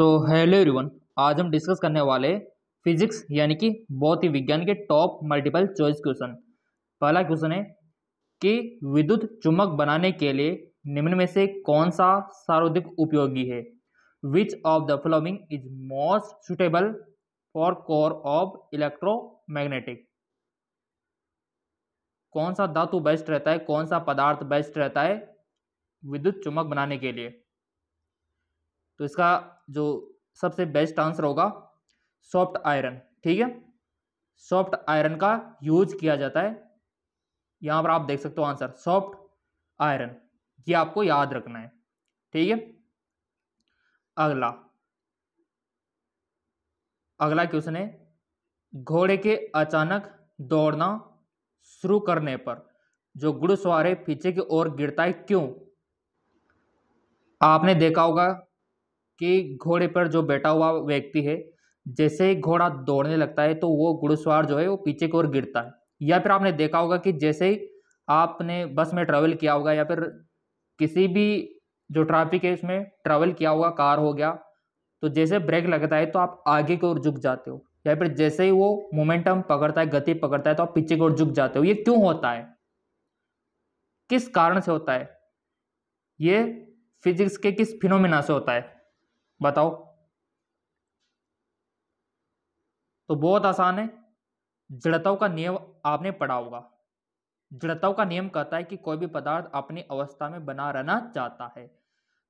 so hello everyone आज हम discuss करने वाले फिजिक्स यानी कि बहुत ही विज्ञान के टॉप मल्टीपल चॉइस क्वेश्चन पहला क्वेश्चन है कि विद्युत चुम्बक बनाने के लिए निम्न में से कौन सा सर्वाधिक उपयोगी है which of the following is most suitable for core of electromagnetic कौन सा धातु बेस्ट रहता है कौन सा पदार्थ बेस्ट रहता है विद्युत चुम्बक बनाने के लिए तो इसका जो सबसे बेस्ट आंसर होगा सॉफ्ट आयरन ठीक है सॉफ्ट आयरन का यूज किया जाता है यहाँ पर आप देख सकते हो आंसर सॉफ्ट आयरन ये आपको याद रखना है ठीक है अगला अगला क्वेश्चन है घोड़े के अचानक दौड़ना शुरू करने पर जो घुड़सवार पीछे की ओर गिरता है क्यों आपने देखा होगा कि घोड़े पर जो बैठा हुआ व्यक्ति है जैसे ही घोड़ा दौड़ने लगता है तो वो घुड़सवार जो है वो पीछे की ओर गिरता है या फिर आपने देखा होगा कि जैसे ही आपने बस में ट्रैवल किया होगा या फिर किसी भी जो ट्रैफिक है उसमें ट्रैवल किया होगा कार हो गया तो जैसे ब्रेक लगता है तो आप आगे की ओर झुक जाते हो या फिर जैसे ही वो मोमेंटम पकड़ता है गति पकड़ता है तो आप पीछे की ओर झुक जाते हो ये क्यों होता है किस कारण से होता है ये फिजिक्स के किस फिनोमिना से होता है बताओ तो बहुत आसान है जड़ताओं का नियम आपने पढ़ा होगा जड़ताओं का नियम कहता है कि कोई भी पदार्थ अपनी अवस्था में बना रहना चाहता है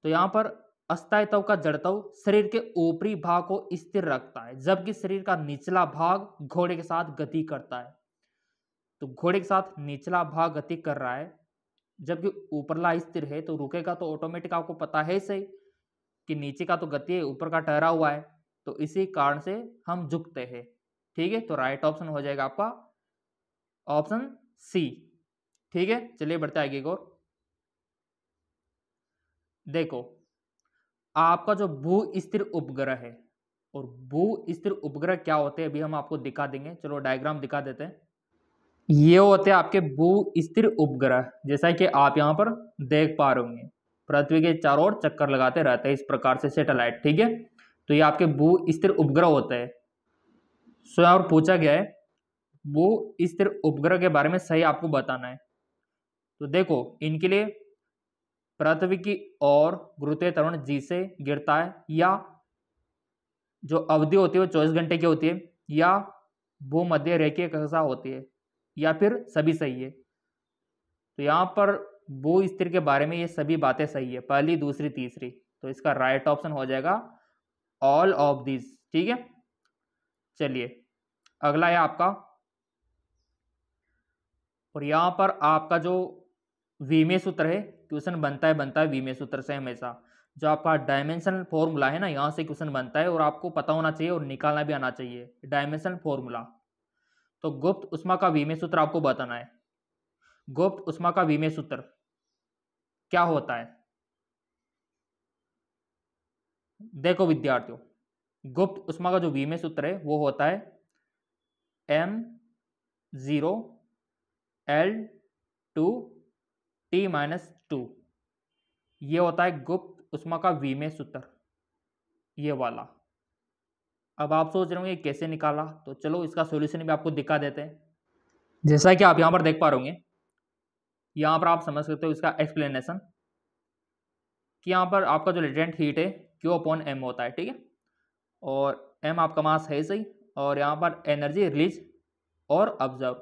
तो यहाँ पर अस्थायित्व का जड़ताव शरीर के ऊपरी भाग को स्थिर रखता है जबकि शरीर का निचला भाग घोड़े के साथ गति करता है तो घोड़े के साथ निचला भाग गति कर रहा है जबकि ऊपरला स्थिर है तो रुकेगा तो ऑटोमेटिक आपको पता है सही कि नीचे का तो गति है ऊपर का ठहरा हुआ है तो इसी कारण से हम झुकते हैं ठीक है तो राइट ऑप्शन हो जाएगा आपका ऑप्शन सी ठीक है चलिए बढ़ते आगे और देखो आपका जो भू स्थिर उपग्रह है और भू स्थिर उपग्रह क्या होते हैं अभी हम आपको दिखा देंगे चलो डायग्राम दिखा देते हैं ये होते हैं आपके भू स्थिर उपग्रह जैसा कि आप यहां पर देख पा रहे होंगे पृथ्वी के चारों ओर चक्कर लगाते रहते हैं इस प्रकार से सेटेलाइट ठीक है तो ये आपके भू स्थिर उपग्रह होते हैं सो और पूछा गया है भू स्थिर उपग्रह के बारे में सही आपको बताना है तो देखो इनके लिए पृथ्वी की ओर गुरुत्व तरुण जी से गिरता है या जो अवधि होती है वो चौबीस घंटे की होती है या भूमध्य रेखीय कक्षा होती है या फिर सभी सही है तो यहाँ पर वो स्त्री के बारे में ये सभी बातें सही है पहली दूसरी तीसरी तो इसका राइट ऑप्शन हो जाएगा ऑल ऑफ दिस ठीक है चलिए अगला है आपका और यहाँ पर आपका जो वीमे सूत्र है क्वेश्चन बनता है बनता है वीमे सूत्र से हमेशा जो आपका डायमेंशन फॉर्मूला है ना यहाँ से क्वेश्चन बनता है और आपको पता होना चाहिए और निकालना भी आना चाहिए डायमेंशन फॉर्मूला तो गुप्त उष्मा का वीमे सूत्र आपको बताना है गुप्त उष्मा का वीमे सूत्र क्या होता है देखो विद्यार्थियों गुप्त उष्मा का जो वीमे सूत्र है वो होता है M zero L two T minus two ये होता है गुप्त उष्मा का वीमे सूत्र ये वाला अब आप सोच रहे होंगे कैसे निकाला तो चलो इसका सॉल्यूशन भी आपको दिखा देते हैं जैसा कि आप यहां पर देख पा रहे होंगे यहाँ पर आप समझ सकते हो इसका एक्सप्लेनेशन कि यहाँ पर आपका जो लेटेंट हीट है क्यू अपॉन एम होता है ठीक है और एम आपका मास है सही और यहाँ पर एनर्जी रिलीज और ऑब्जर्व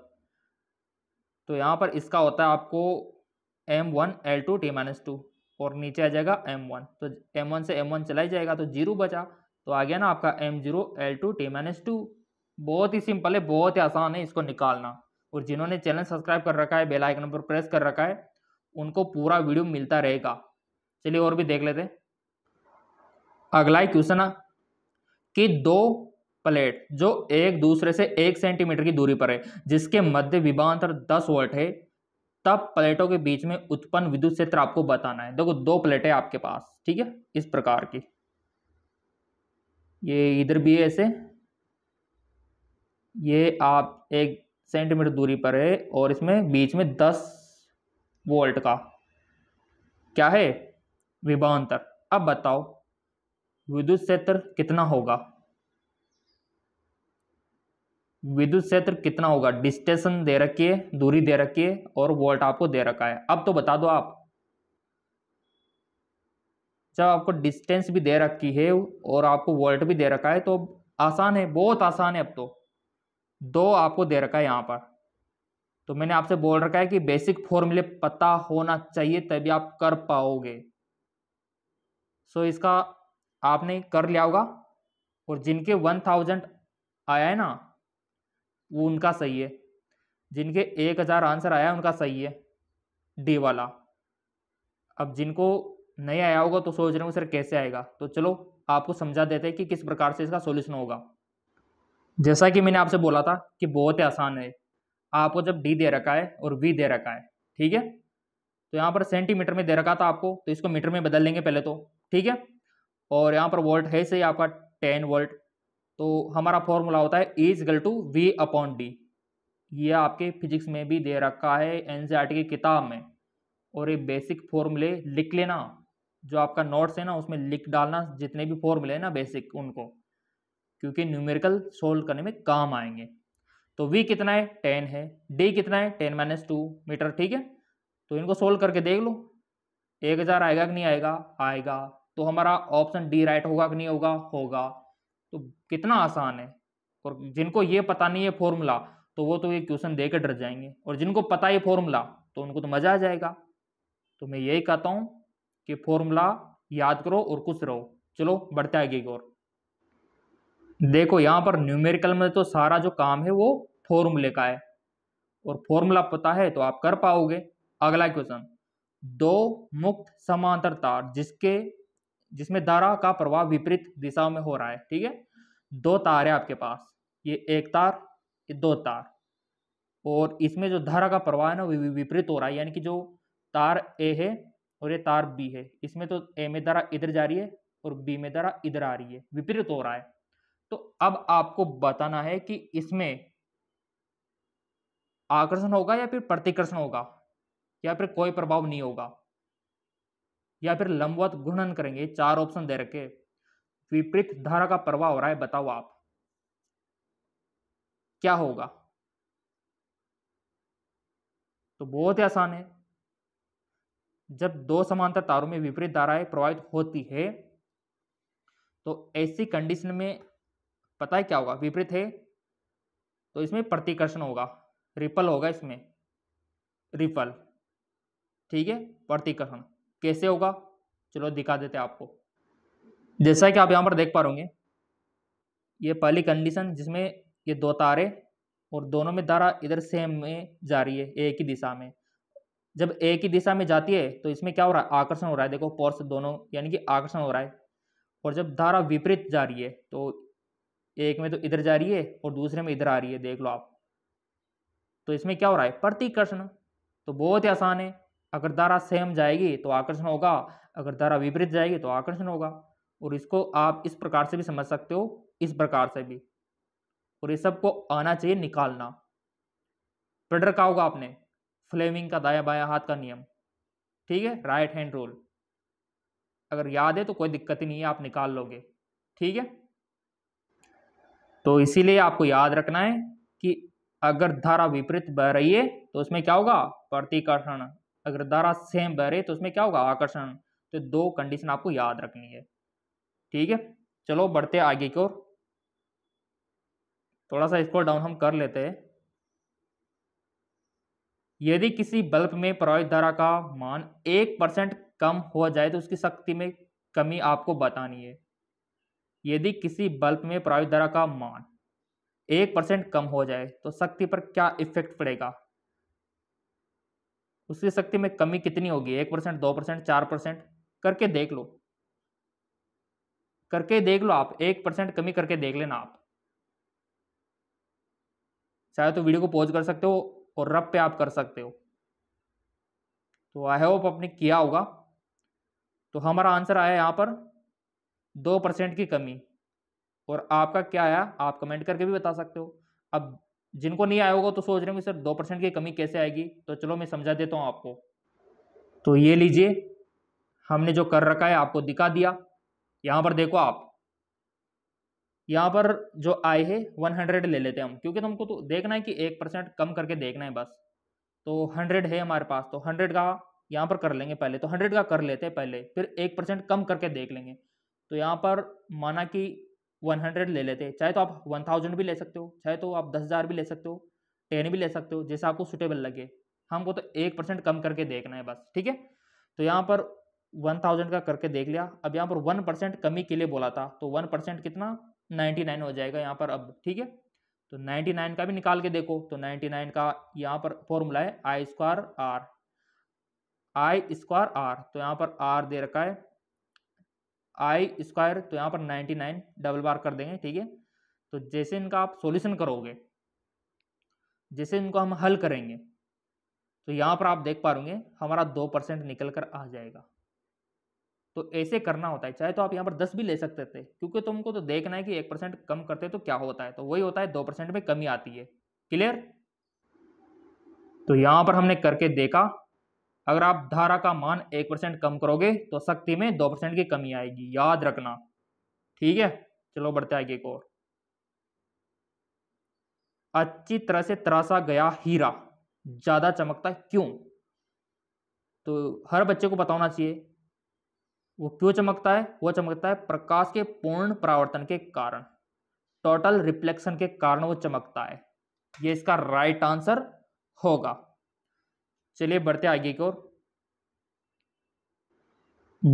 तो यहाँ पर इसका होता है आपको M one L two T minus two और नीचे आ जाएगा एम वन तो एम वन से एम वन चला ही जाएगा तो जीरो बचा तो आ गया ना आपका M zero L two T minus two बहुत ही सिंपल है बहुत ही आसान है इसको निकालना और जिन्होंने चैनल सब्सक्राइब कर रखा है बेल आइकन पर प्रेस कर रखा है उनको पूरा वीडियो मिलता रहेगा चलिए और भी देख लेते अगला क्वेश्चन कि दो प्लेट जो एक दूसरे से एक सेंटीमीटर की दूरी पर है जिसके मध्य विभांतर दस वोल्ट है तब प्लेटों के बीच में उत्पन्न विद्युत क्षेत्र आपको बताना है देखो दो प्लेटें आपके पास ठीक है इस प्रकार की ये इधर भी है ऐसे ये आप एक सेंटीमीटर दूरी पर है और इसमें बीच में दस वोल्ट का क्या है विभांतर अब बताओ विद्युत क्षेत्र कितना होगा विद्युत क्षेत्र कितना होगा डिस्टेंसन दे रखी है दूरी दे रखी है और वोल्ट आपको दे रखा है अब तो बता दो आप जब आपको डिस्टेंस भी दे रखी है और आपको वोल्ट भी दे रखा है तो आसान है बहुत आसान है अब तो दो आपको दे रखा है यहाँ पर तो मैंने आपसे बोल रखा है कि बेसिक फॉर्मूले पता होना चाहिए तभी आप कर पाओगे सो इसका आपने कर लिया होगा और जिनके वन थाउजेंड आया है ना वो उनका सही है जिनके एक हज़ार आंसर आया उनका सही है डी वाला अब जिनको नहीं आया होगा तो सोच रहे हो सर कैसे आएगा तो चलो आपको समझा देते हैं कि किस प्रकार से इसका सोल्यूशन होगा जैसा कि मैंने आपसे बोला था कि बहुत ही आसान है आपको जब डी दे रखा है और वी दे रखा है ठीक है तो यहाँ पर सेंटीमीटर में दे रखा था आपको तो इसको मीटर में बदल लेंगे पहले तो ठीक है और यहाँ पर वोल्ट है सही आपका टेन वोल्ट तो हमारा फॉर्मूला होता है इज गल टू वी अपॉन डी ये आपके फिजिक्स में भी दे रखा है एन की किताब में और ये बेसिक फॉर्मूले लिख लेना जो आपका नोट्स है ना उसमें लिख डालना जितने भी फॉर्मूले हैं ना बेसिक उनको क्योंकि न्यूमेरिकल सोल्व करने में काम आएंगे तो वी कितना है टेन है डी कितना है टेन माइनस टू मीटर ठीक है तो इनको सोल्व करके देख लो एक हज़ार आएगा कि नहीं आएगा आएगा तो हमारा ऑप्शन डी राइट होगा कि नहीं होगा होगा तो कितना आसान है और जिनको ये पता नहीं है फॉर्मूला तो वो तो ये क्वेश्चन दे डर जाएंगे और जिनको पता है फॉर्मूला तो उनको तो मज़ा आ जाएगा तो मैं यही कहता हूँ कि फॉर्मूला याद करो और खुश रहो चलो बढ़ते आगे की ओर देखो यहाँ पर न्यूमेरिकल में तो सारा जो काम है वो फॉर्मूले का है और फॉर्मूला पता है तो आप कर पाओगे अगला क्वेश्चन दो मुक्त समांतर तार जिसके जिसमें धारा का प्रवाह विपरीत दिशा में हो रहा है ठीक है दो तार है आपके पास ये एक तार ये दो तार और इसमें जो धारा का प्रवाह है ना विपरीत हो रहा है यानी कि जो तार ए है और ये तार बी है इसमें तो ए में धारा इधर जा रही है और बी में धारा इधर आ रही है विपरीत हो रहा है तो अब आपको बताना है कि इसमें आकर्षण होगा या फिर प्रतिकर्षण होगा या फिर कोई प्रभाव नहीं होगा या फिर लंबवत घूर्णन करेंगे चार ऑप्शन दे रखे विपरीत धारा का प्रभाव हो रहा है बताओ आप क्या होगा तो बहुत ही आसान है जब दो समांतर तारों में विपरीत धाराएं प्रभावित होती है तो ऐसी कंडीशन में पता है क्या होगा विपरीत है तो इसमें प्रतिकर्षण होगा रिपल होगा इसमें रिपल ठीक है प्रतिकर्षण कैसे होगा चलो दिखा देते आपको जैसा कि आप यहाँ पर देख पा रहे ये पहली कंडीशन जिसमें ये दो तारे और दोनों में धारा इधर सेम में जा रही है एक ही दिशा में जब एक ही दिशा में जाती है तो इसमें क्या हो रहा है आकर्षण हो रहा है देखो पोर्स दोनों यानी कि आकर्षण हो रहा है और जब धारा विपरीत जा रही है तो एक में तो इधर जा रही है और दूसरे में इधर आ रही है देख लो आप तो इसमें क्या हो रहा है प्रतिकर्षण तो बहुत ही आसान है अगर धारा सेम जाएगी तो आकर्षण होगा अगर धारा विपरीत जाएगी तो आकर्षण होगा और इसको आप इस प्रकार से भी समझ सकते हो इस प्रकार से भी और ये सबको आना चाहिए निकालना प्रेडर का होगा आपने फ्लेमिंग का दाया बाया हाथ का नियम ठीक है राइट हैंड रोल अगर याद है तो कोई दिक्कत ही नहीं है आप निकाल लोगे ठीक है तो इसीलिए आपको याद रखना है कि अगर धारा विपरीत बह रही है तो उसमें क्या होगा प्रतिकर्षण अगर धारा सेम बह रही है तो उसमें क्या होगा आकर्षण तो दो कंडीशन आपको याद रखनी है ठीक है चलो बढ़ते आगे की ओर थोड़ा सा इसको डाउन हम कर लेते हैं यदि किसी बल्ब में प्रवाहित धारा का मान एक परसेंट कम हो जाए तो उसकी शक्ति में कमी आपको बतानी है यदि किसी बल्ब में प्रायोगिक धारा का मान एक परसेंट कम हो जाए तो शक्ति पर क्या इफेक्ट पड़ेगा उसकी शक्ति में कमी कितनी होगी एक परसेंट दो परसेंट चार परसेंट करके देख लो करके देख लो आप एक परसेंट कमी करके देख लेना आप चाहे तो वीडियो को पॉज कर सकते हो और रब पे आप कर सकते हो तो आई होप आपने किया होगा तो हमारा आंसर आया यहाँ पर दो परसेंट की कमी और आपका क्या आया आप कमेंट करके भी बता सकते हो अब जिनको नहीं आया होगा तो सोच रहे होंगे सर दो परसेंट की कमी कैसे आएगी तो चलो मैं समझा देता हूँ आपको तो ये लीजिए हमने जो कर रखा है आपको दिखा दिया यहाँ पर देखो आप यहाँ पर जो आए है वन हंड्रेड ले लेते हैं हम क्योंकि तुमको तो, तो देखना है कि एक परसेंट कम करके देखना है बस तो हंड्रेड है हमारे पास तो हंड्रेड का यहाँ पर कर लेंगे पहले तो हंड्रेड का कर लेते हैं पहले फिर एक परसेंट कम करके देख लेंगे तो यहाँ पर माना कि 100 ले लेते चाहे तो आप 1000 भी ले सकते हो चाहे तो आप 10000 भी ले सकते हो 10 भी ले सकते हो जैसा आपको सुटेबल लगे हमको तो एक परसेंट कम करके देखना है बस ठीक है तो यहाँ पर 1000 का करके देख लिया अब यहाँ पर वन परसेंट कमी के लिए बोला था तो वन परसेंट कितना 99 हो जाएगा यहाँ पर अब ठीक है तो नाइन्टी का भी निकाल के देखो तो नाइन्टी का यहाँ पर फॉर्मूला है I square R I square R तो यहाँ पर आर दे रखा है आई स्क्वायर तो यहाँ पर नाइन्टी नाइन डबल बार कर देंगे ठीक है तो जैसे इनका आप सॉल्यूशन करोगे जैसे इनको हम हल करेंगे तो यहाँ पर आप देख पा रूंगे हमारा दो परसेंट निकल कर आ जाएगा तो ऐसे करना होता है चाहे तो आप यहाँ पर दस भी ले सकते थे क्योंकि तुमको तो देखना है कि एक परसेंट कम करते तो क्या होता है तो वही होता है दो परसेंट में कमी आती है क्लियर तो यहाँ पर हमने करके देखा अगर आप धारा का मान एक परसेंट कम करोगे तो शक्ति में दो परसेंट की कमी आएगी याद रखना ठीक है चलो बढ़ते आगे एक और अच्छी तरह से तरासा गया हीरा ज्यादा चमकता क्यों तो हर बच्चे को बताना चाहिए वो क्यों चमकता है वो चमकता है प्रकाश के पूर्ण परावर्तन के कारण टोटल रिफ्लेक्शन के कारण वो चमकता है ये इसका राइट आंसर होगा चलिए बढ़ते आगे की ओर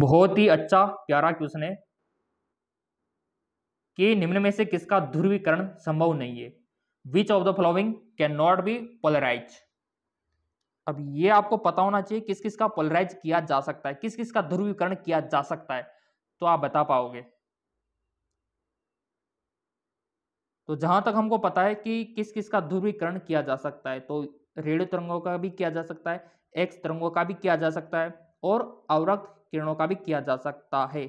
बहुत ही अच्छा प्यारा क्वेश्चन है कि निम्न में से किसका ध्रुवीकरण संभव नहीं है which of the following can not be polarise अब ये आपको पता होना चाहिए किस किस का पोलराइज किया जा सकता है किस किस का ध्रुवीकरण किया जा सकता है तो आप बता पाओगे तो जहां तक हमको पता है कि किस किस का ध्रुवीकरण किया जा सकता है तो रेडियो तरंगों का भी किया जा सकता है एक्स तरंगों का भी किया जा सकता है और अवरक्त किरणों का भी किया जा सकता है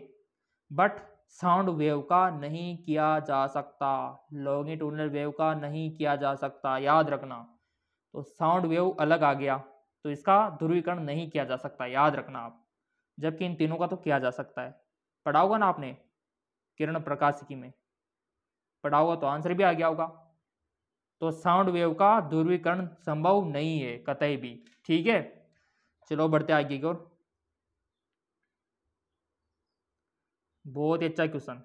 बट साउंड वेव का नहीं किया जा सकता टूनर वेव का नहीं किया जा सकता याद रखना तो साउंड वेव अलग आ गया तो इसका ध्रुवीकरण नहीं किया जा सकता याद रखना आप जबकि इन तीनों का तो किया जा सकता है पढ़ाओगा ना आपने किरण प्रकाशिकी में पढ़ा होगा तो आंसर भी आ गया होगा तो साउंड वेव का ध्रुवीकरण संभव नहीं है कतई भी ठीक है चलो बढ़ते आगे की ओर बहुत ही अच्छा क्वेश्चन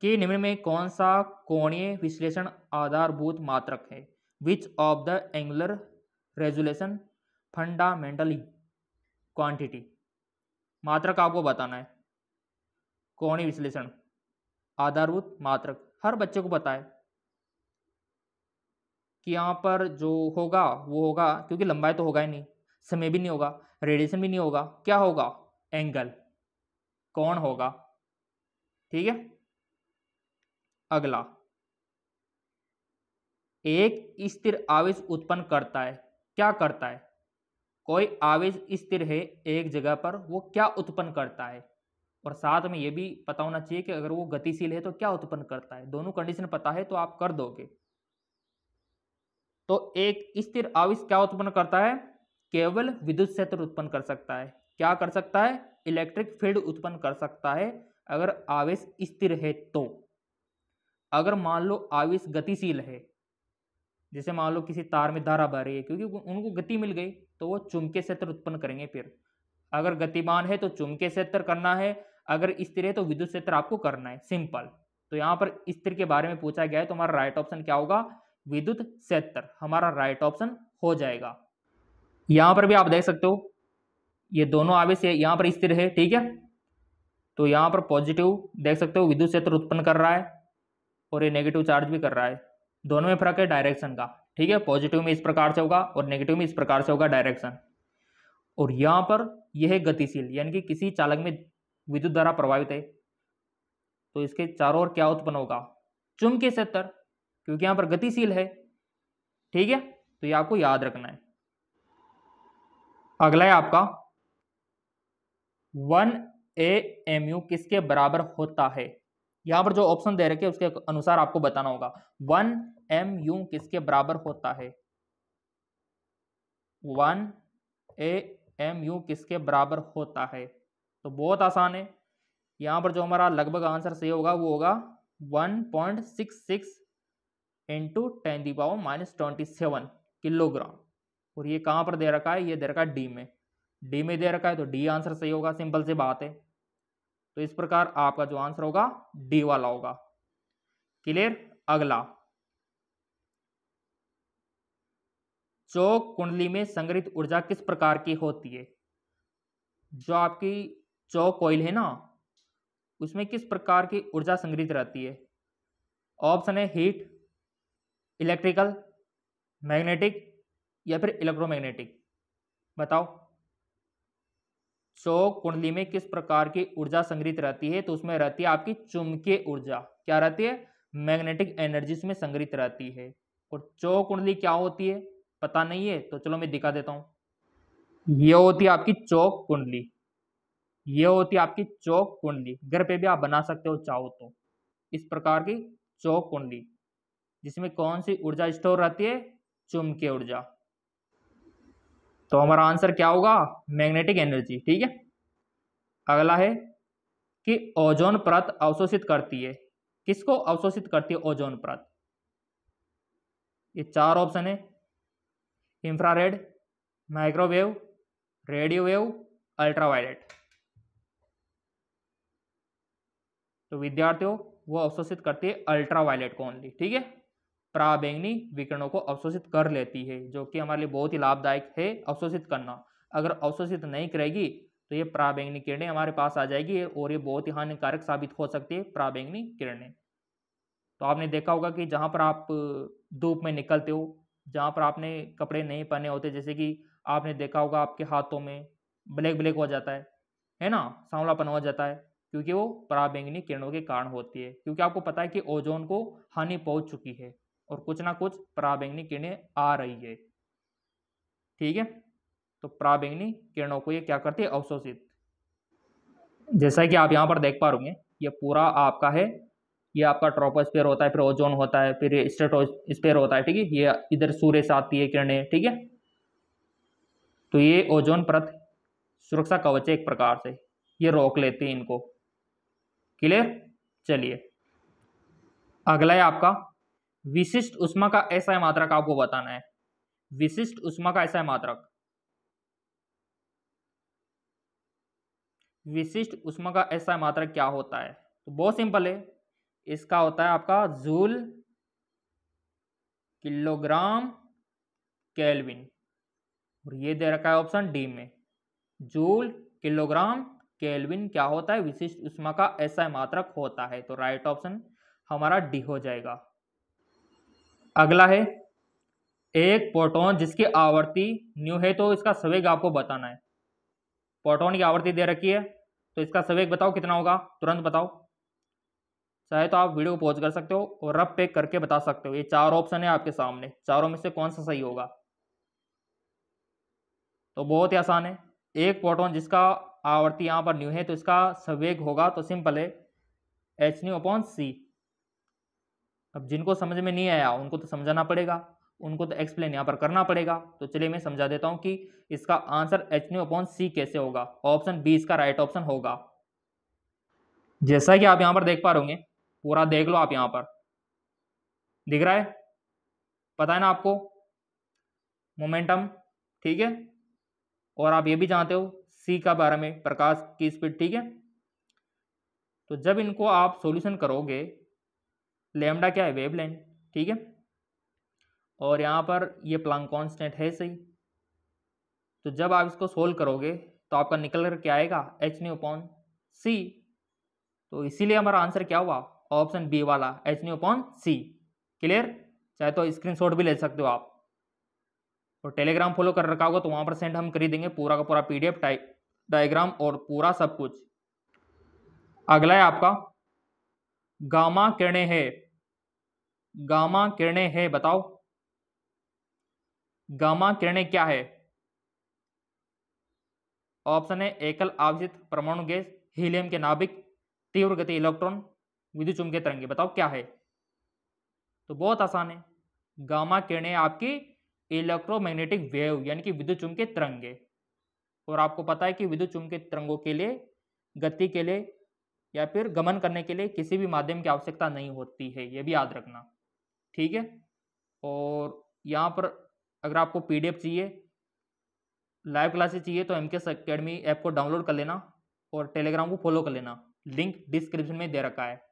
कि निम्न में कौन सा कोणीय विश्लेषण आधारभूत मात्रक है which of the angular resolution fundamentally quantity मात्रक आपको बताना है कोणीय विश्लेषण आधारभूत मात्रक हर बच्चे को है कि यहाँ पर जो होगा वो होगा क्योंकि लंबाई तो होगा ही नहीं समय भी नहीं होगा रेडिएशन भी नहीं होगा क्या होगा एंगल कौन होगा ठीक है अगला एक स्थिर आवेश उत्पन्न करता है क्या करता है कोई आवेश स्थिर है एक जगह पर वो क्या उत्पन्न करता है और साथ में ये भी पता होना चाहिए कि अगर वो गतिशील है तो क्या उत्पन्न करता है दोनों कंडीशन पता है तो आप कर दोगे तो एक स्थिर आविष् क्या उत्पन्न करता है केवल विद्युत क्षेत्र उत्पन्न कर सकता है क्या कर सकता है इलेक्ट्रिक फील्ड उत्पन्न कर सकता है अगर आवेश स्थिर है तो अगर मान लो आवेश गतिशील है जैसे मान लो किसी तार में धारा बह रही है क्योंकि उनको गति मिल गई तो वो चुंबकीय क्षेत्र उत्पन्न करेंगे फिर अगर गतिमान है तो चुंबकीय क्षेत्र करना है अगर स्त्री है तो विद्युत क्षेत्र आपको करना है सिंपल तो यहाँ पर स्त्री के बारे में पूछा गया है तो हमारा राइट ऑप्शन क्या होगा विद्युत क्षेत्र हमारा राइट ऑप्शन हो जाएगा यहाँ पर भी आप देख सकते हो ये दोनों आवेश यहाँ पर स्थिर है ठीक है तो यहाँ पर पॉजिटिव देख सकते हो विद्युत क्षेत्र उत्पन्न कर रहा है और ये नेगेटिव चार्ज भी कर रहा है दोनों में फर्क है डायरेक्शन का ठीक है पॉजिटिव में इस प्रकार से होगा और नेगेटिव में इस प्रकार से होगा डायरेक्शन और यहाँ पर यह गतिशील यानी कि किसी चालक में विद्युत धारा प्रभावित है तो इसके चारों ओर क्या उत्पन्न होगा चुंबकीय क्षेत्र क्योंकि यहाँ पर गतिशील है ठीक है तो ये आपको याद रखना है अगला है आपका वन ए एम यू किसके बराबर होता है यहाँ पर जो ऑप्शन दे रखे उसके अनुसार आपको बताना होगा वन एम यू किसके बराबर होता है वन ए एम यू किसके बराबर होता है तो बहुत आसान है यहाँ पर जो हमारा लगभग आंसर सही होगा वो होगा one point six six into ten the power minus twenty seven kilogram और ये कहाँ पर दे रखा है ये दे रखा है डी में डी में दे रखा है तो डी आंसर सही होगा सिंपल सी बात है तो इस प्रकार आपका जो आंसर होगा डी वाला होगा क्लियर अगला चौक कुंडली में संग्रहित ऊर्जा किस प्रकार की होती है जो आपकी चौक कॉइल है ना उसमें किस प्रकार की ऊर्जा संग्रहित रहती है ऑप्शन है हीट इलेक्ट्रिकल मैग्नेटिक या फिर इलेक्ट्रोमैग्नेटिक बताओ चौक कुंडली में किस प्रकार की ऊर्जा संग्रहित रहती है तो उसमें रहती है आपकी चुंबकीय ऊर्जा क्या रहती है मैग्नेटिक एनर्जी इसमें संग्रहित रहती है और चौक कुंडली क्या होती है पता नहीं है तो चलो मैं दिखा देता हूँ यह होती है आपकी चौक कुंडली ये होती है आपकी चौक कुंडली घर पे भी आप बना सकते हो चाहो तो इस प्रकार की चौक कुंडली जिसमें कौन सी ऊर्जा स्टोर रहती है चुंबकीय ऊर्जा तो हमारा आंसर क्या होगा मैग्नेटिक एनर्जी ठीक है अगला है कि ओजोन परत अवशोषित करती है किसको अवशोषित करती है ओजोन परत ये चार ऑप्शन है infrared microwave radio wave wave ultraviolet तो विद्यार्थियों वो अवशोषित करती है अल्ट्रावायलेट को ओनली ठीक है प्राबैंगनी विकिरणों को अवशोषित कर लेती है जो कि हमारे लिए बहुत ही लाभदायक है अवशोषित करना अगर अवशोषित नहीं करेगी तो ये प्राबैंगनी किरणें हमारे पास आ जाएगी और ये बहुत ही हानिकारक साबित हो सकती है प्राबैंगनी किरणें तो आपने देखा होगा कि जहाँ पर आप धूप में निकलते हो जहाँ पर आपने कपड़े नहीं पहने होते जैसे कि आपने देखा होगा आपके हाथों में ब्लैक ब्लैक हो जाता है है ना सांवलापन हो जाता है क्योंकि वो पराबैंगनी किरणों के कारण होती है क्योंकि आपको पता है कि ओजोन को हानि पहुंच चुकी है और कुछ ना कुछ पराबैंगनी किरणें आ रही है ठीक है तो पराबैंगनी किरणों को ये क्या करती है अवशोषित जैसा कि आप यहाँ पर देख पा रहे ये पूरा आपका है ये आपका ट्रोपोस्पेयर होता है फिर ओजोन होता है फिर स्टेटोस्फेयर होता है ठीक है ये इधर सूर्य से आती है किरणें ठीक है तो ये ओजोन परत सुरक्षा कवच है एक प्रकार से ये रोक लेती है इनको क्लियर चलिए अगला है आपका विशिष्ट उष्मा का ऐसा मात्रक आपको बताना है विशिष्ट उष्मा का ऐसा मात्रक विशिष्ट उष्मा का ऐसा मात्रक क्या होता है तो बहुत सिंपल है इसका होता है आपका जूल किलोग्राम केल्विन और ये दे रखा है ऑप्शन डी में जूल किलोग्राम केल्विन क्या होता है विशिष्ट उष्मा का ऐसा मात्रक होता है तो राइट ऑप्शन हमारा डी हो जाएगा अगला है एक प्रोटोन जिसकी आवृत्ति न्यू है तो इसका सवेग आपको बताना है प्रोटोन की आवृत्ति दे रखी है तो इसका सवेग बताओ कितना होगा तुरंत बताओ चाहे तो आप वीडियो को पॉज कर सकते हो और रब पेक करके बता सकते हो ये चार ऑप्शन है आपके सामने चारों में से कौन सा सही होगा तो बहुत ही आसान है एक प्रोटोन जिसका आवर्ती यहाँ पर न्यू है तो इसका संवेग होगा तो सिंपल है एच न्यू अपॉन सी अब जिनको समझ में नहीं आया उनको तो समझाना पड़ेगा उनको तो एक्सप्लेन यहाँ पर करना पड़ेगा तो चलिए मैं समझा देता हूँ कि इसका answer H nu upon C कैसे होगा ऑप्शन बी इसका राइट ऑप्शन होगा जैसा कि आप यहाँ पर देख पा रहे पूरा देख लो आप यहाँ पर दिख रहा है पता है ना आपको मोमेंटम ठीक है और आप ये भी जानते हो सी का बारे में प्रकाश की स्पीड ठीक है तो जब इनको आप सॉल्यूशन करोगे लेमडा क्या है वेवलेंथ ठीक है और यहाँ पर ये प्लांग कॉन्स्टेंट है सही तो जब आप इसको सोल्व करोगे तो आपका निकल कर क्या आएगा एच न्यू अपॉन सी तो इसीलिए हमारा आंसर क्या हुआ ऑप्शन बी वाला H nu upon C clear चाहे तो स्क्रीनशॉट भी ले सकते हो आप और टेलीग्राम फॉलो कर रखा होगा तो वहाँ पर सेंड हम कर देंगे पूरा का पूरा पीडीएफ टाइप डायग्राम और पूरा सब कुछ अगला है आपका गामा किरणें है गामा किरणें है बताओ गामा किरणें क्या है ऑप्शन है एकल आवजित परमाणु गैस हीलियम के नाभिक तीव्र गति इलेक्ट्रॉन विद्युत चुंबकीय तरंगे बताओ क्या है तो बहुत आसान है गामा किरणें आपकी इलेक्ट्रोमैग्नेटिक वेव यानी कि विद्युत चुंबकीय तरंगे और आपको पता है कि विद्युत चुंबकीय तरंगों के लिए गति के लिए या फिर गमन करने के लिए किसी भी माध्यम की आवश्यकता नहीं होती है ये भी याद रखना ठीक है और यहाँ पर अगर आपको पी चाहिए लाइव क्लासेस चाहिए तो एम के अकेडमी ऐप को डाउनलोड कर लेना और टेलीग्राम को फॉलो कर लेना लिंक डिस्क्रिप्शन में दे रखा है